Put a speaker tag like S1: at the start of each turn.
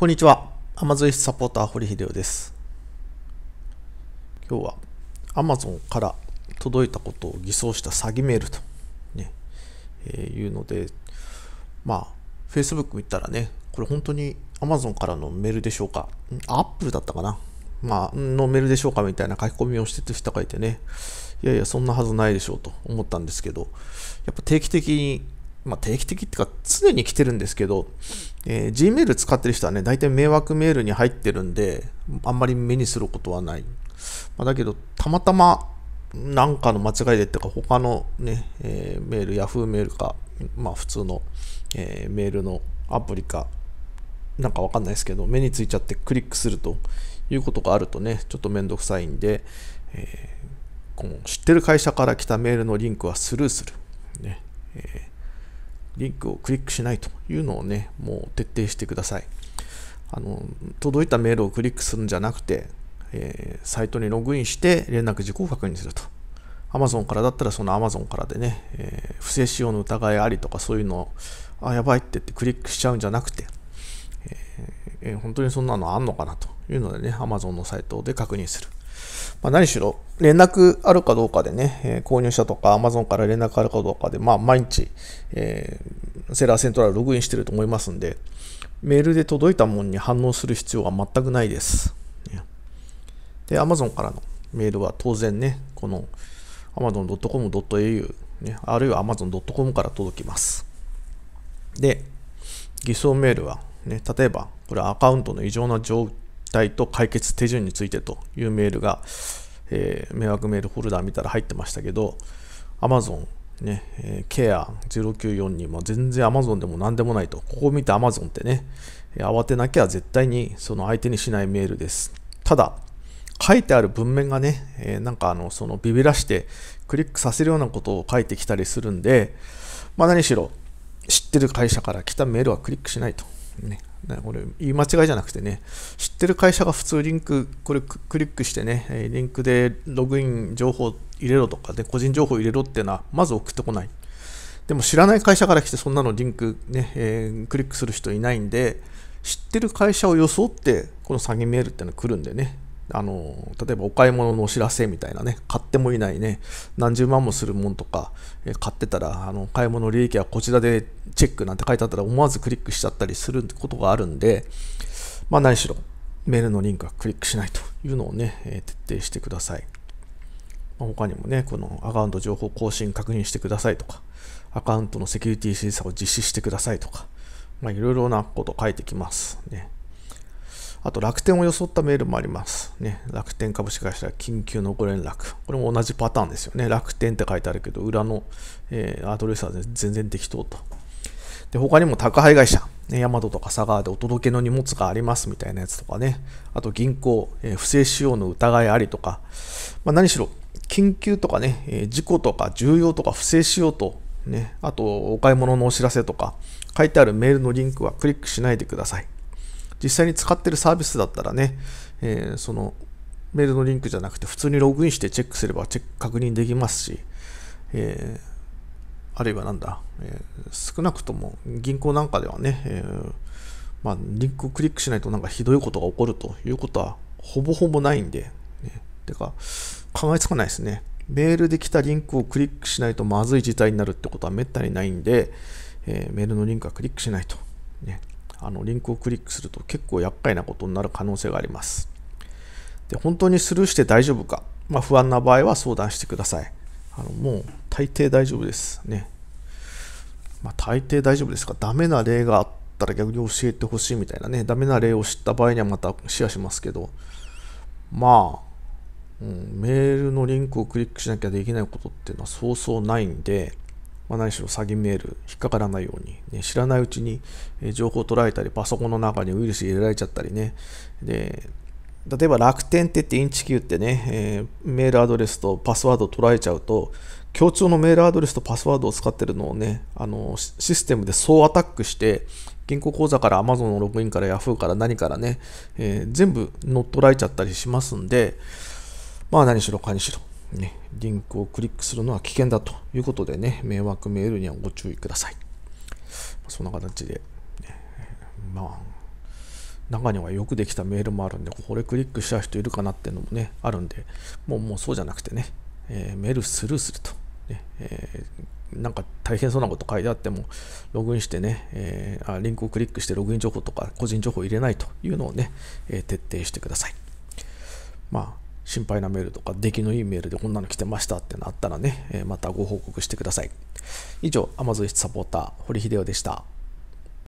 S1: こんにちは。アマゾンサポーター堀秀夫です。今日は Amazon から届いたことを偽装した詐欺メールと、ねえー、いうので、まあ、Facebook 見たらね、これ本当に Amazon からのメールでしょうか、Apple だったかな、まあ、のメールでしょうかみたいな書き込みをしてる人がいてね、いやいや、そんなはずないでしょうと思ったんですけど、やっぱ定期的にまあ、定期的っていうか常に来てるんですけど、えー、Gmail 使ってる人はね、大体迷惑メールに入ってるんで、あんまり目にすることはない。まあ、だけど、たまたまなんかの間違いでっていうか、他のね、えー、メール、Yahoo メールか、まあ普通の、えー、メールのアプリか、なんかわかんないですけど、目についちゃってクリックするということがあるとね、ちょっとめんどくさいんで、えー、この知ってる会社から来たメールのリンクはスルーする。ねえーリンクをクリックしないというのをね、もう徹底してください。あの届いたメールをクリックするんじゃなくて、えー、サイトにログインして連絡事項を確認すると。Amazon からだったらその Amazon からでね、えー、不正使用の疑いありとかそういうのを、あ、やばいって言ってクリックしちゃうんじゃなくて、えー、本当にそんなのあんのかなというのでね、Amazon のサイトで確認する。まあ、何しろ連絡あるかどうかでね、えー、購入者とか Amazon から連絡あるかどうかで、まあ、毎日、えー、セラーセントラルログインしてると思いますんで、メールで届いたものに反応する必要が全くないです。で、Amazon からのメールは当然ね、この amazon.com.au、ね、あるいは amazon.com から届きます。で、偽装メールは、ね、例えば、これアカウントの異常な状態と解決手順についてというメールが、えー、迷惑メールフォルダー見たら入ってましたけど、Amazon ね、えケア0942、まあ、全然 Amazon でも何でもないと、ここを見て Amazon ってね、慌てなきゃ絶対にその相手にしないメールです。ただ、書いてある文面がね、えー、なんかあの、そのビビらしてクリックさせるようなことを書いてきたりするんで、まあ何しろ、知ってる会社から来たメールはクリックしないと。ね、これ言い間違いじゃなくてね、知ってる会社が普通リンク、これクリックしてね、リンクでログイン情報入れろとかで、個人情報入れろっていうのは、まず送ってこない。でも知らない会社から来て、そんなのリンクね、えー、クリックする人いないんで、知ってる会社を装って、この詐欺メールってのが来るんでね、あの、例えばお買い物のお知らせみたいなね、買ってもいないね、何十万もするもんとか、え買ってたら、あの、買い物利益はこちらでチェックなんて書いてあったら思わずクリックしちゃったりすることがあるんで、まあ何しろ、メールのリンクはクリックしないというのをね、え徹底してください。ま他にもね、このアカウント情報更新確認してくださいとか、アカウントのセキュリティ審査を実施してくださいとか、まあ、いろいろなこと書いてきますね。あと楽天を装ったメールもあります。ね、楽天株式会社緊急のご連絡。これも同じパターンですよね。楽天って書いてあるけど、裏の、えー、アドレスは全然適当と。で、他にも宅配会社、ね、ヤマトとか佐川でお届けの荷物がありますみたいなやつとかね。あと銀行、えー、不正使用の疑いありとか、まあ、何しろ緊急とかね、えー、事故とか重要とか不正使用と、ね、あとお買い物のお知らせとか書いてあるメールのリンクはクリックしないでください。実際に使ってるサービスだったらね、えー、そのメールのリンクじゃなくて普通にログインしてチェックすればチェック確認できますし、えー、あるいはなんだ、えー、少なくとも銀行なんかではね、えー、まあ、リンクをクリックしないとなんかひどいことが起こるということはほぼほぼないんで、ね、てか考えつかないですね。メールで来たリンクをクリックしないとまずい事態になるってことはめったにないんで、えー、メールのリンクはクリックしないと。ねあのリンクをクリックすると結構厄介なことになる可能性があります。で本当にスルーして大丈夫か、まあ、不安な場合は相談してください。あのもう大抵大丈夫ですね。まあ、大抵大丈夫ですかダメな例があったら逆に教えてほしいみたいなね、ダメな例を知った場合にはまたシェアしますけど、まあ、うん、メールのリンクをクリックしなきゃできないことっていうのはそうそうないんで、まあ、何しろ詐欺メール引っかからないように、ね、知らないうちに情報を捉えたりパソコンの中にウイルス入れられちゃったりねで例えば楽天って言ってインチキーってね、えー、メールアドレスとパスワードを捉えちゃうと共通のメールアドレスとパスワードを使ってるのをねあのシステムで総アタックして銀行口座から Amazon のログインから Yahoo から何からね、えー、全部乗っ取られちゃったりしますんでまあ何しろかにしろね、リンクをクリックするのは危険だということでね、迷惑メールにはご注意ください。そんな形で、ね、まあ、中にはよくできたメールもあるんで、これクリックした人いるかなっていうのもね、あるんで、もうもうそうじゃなくてね、えー、メールスルーすると、ねえー、なんか大変そうなこと書いてあっても、ログインしてね、えー、あ、リンクをクリックしてログイン情報とか個人情報を入れないというのをね、えー、徹底してください。まあ心配なメールとか、出来のいいメールでこんなの来てましたってなったらね、またご報告してください。以上、アマゾン室サポーター、堀秀夫でした。